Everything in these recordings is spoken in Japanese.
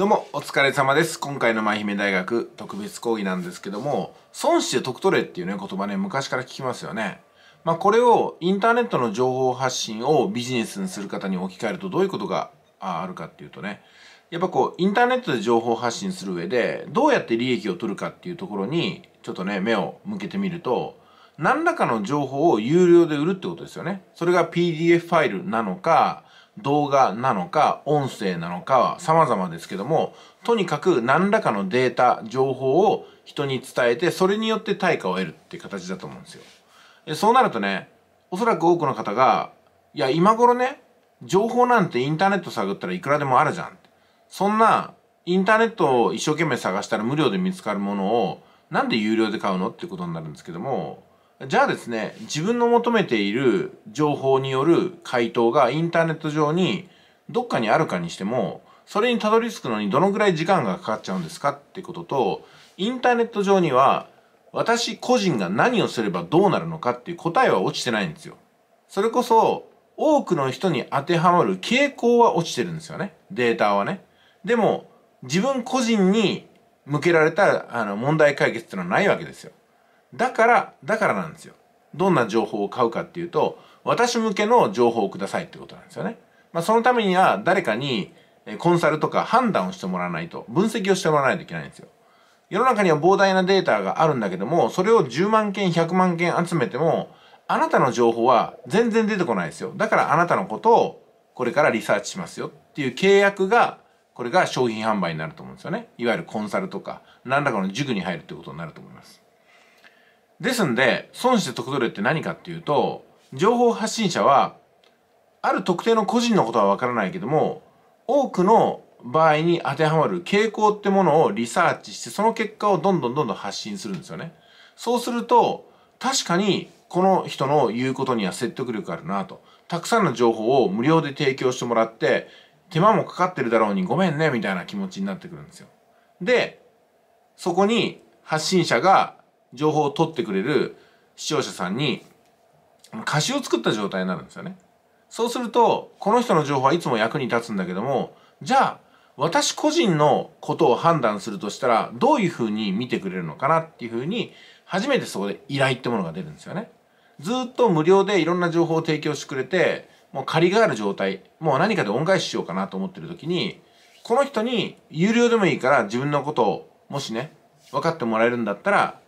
どうも、お疲れ様です。今回の舞姫大学特別講義なんですけども、損して得取れっていうね、言葉ね、昔から聞きますよね。まあ、これをインターネットの情報発信をビジネスにする方に置き換えるとどういうことがあるかっていうとね、やっぱこう、インターネットで情報発信する上で、どうやって利益を取るかっていうところに、ちょっとね、目を向けてみると、何らかの情報を有料で売るってことですよね。それが PDF ファイルなのか、動画なのか音声なのかは様々ですけどもとにかく何らかのデータ情報を人に伝えてそれによって対価を得るっていう形だと思うんですよそうなるとねおそらく多くの方がいや今頃ね情報なんてインターネット探ったらいくらでもあるじゃんそんなインターネットを一生懸命探したら無料で見つかるものをなんで有料で買うのってことになるんですけどもじゃあですね、自分の求めている情報による回答がインターネット上にどっかにあるかにしても、それにたどり着くのにどのぐらい時間がかかっちゃうんですかってことと、インターネット上には私個人が何をすればどうなるのかっていう答えは落ちてないんですよ。それこそ多くの人に当てはまる傾向は落ちてるんですよね。データはね。でも自分個人に向けられたあの問題解決っていうのはないわけですよ。だからだからなんですよどんな情報を買うかっていうと私向けの情報をくださいってことなんですよね、まあ、そのためには誰かにコンサルとか判断をしてもらわないと分析をしてもらわないといけないんですよ世の中には膨大なデータがあるんだけどもそれを10万件100万件集めてもあなたの情報は全然出てこないですよだからあなたのことをこれからリサーチしますよっていう契約がこれが商品販売になると思うんですよねいわゆるコンサルとか何らかの塾に入るってことになると思いますですんで、損して得取れって何かっていうと、情報発信者は、ある特定の個人のことはわからないけども、多くの場合に当てはまる傾向ってものをリサーチして、その結果をどんどんどんどん発信するんですよね。そうすると、確かにこの人の言うことには説得力あるなと。たくさんの情報を無料で提供してもらって、手間もかかってるだろうにごめんね、みたいな気持ちになってくるんですよ。で、そこに発信者が情報を取ってくれる視聴者さんに歌詞を作った状態になるんですよね。そうすると、この人の情報はいつも役に立つんだけども、じゃあ、私個人のことを判断するとしたら、どういうふうに見てくれるのかなっていうふうに、初めてそこで依頼ってものが出るんですよね。ずっと無料でいろんな情報を提供してくれて、もう借りがある状態、もう何かで恩返ししようかなと思ってる時に、この人に有料でもいいから自分のことを、もしね、分かってもらえるんだったら、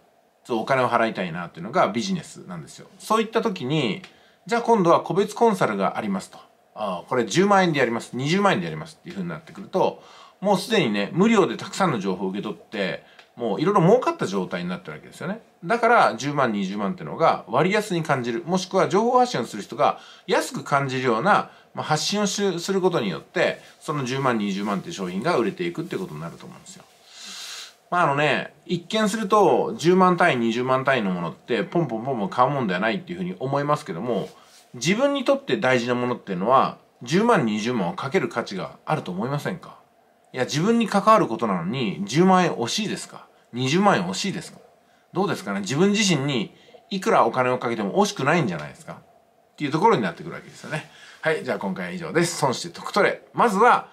お金を払いたいなというのがビジネスなんですよ。そういった時に、じゃあ今度は個別コンサルがありますと。あこれ10万円でやります。20万円でやりますっていう風になってくると、もうすでにね、無料でたくさんの情報を受け取って、もういろいろ儲かった状態になってるわけですよね。だから10万、20万っていうのが割安に感じる。もしくは情報発信をする人が安く感じるような、まあ、発信をすることによって、その10万、20万っていう商品が売れていくってことになると思うんですよ。まああのね、一見すると10万単位、20万単位のものってポンポンポンポン買うもんではないっていうふうに思いますけども、自分にとって大事なものっていうのは10万、20万をかける価値があると思いませんかいや、自分に関わることなのに10万円惜しいですか ?20 万円惜しいですかどうですかね自分自身にいくらお金をかけても惜しくないんじゃないですかっていうところになってくるわけですよね。はい、じゃあ今回は以上です。損して得取れ。まずは、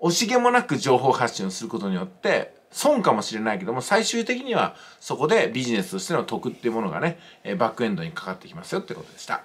惜しげもなく情報発信をすることによって、損かもしれないけども、最終的にはそこでビジネスとしての得っていうものがね、バックエンドにかかってきますよってことでした。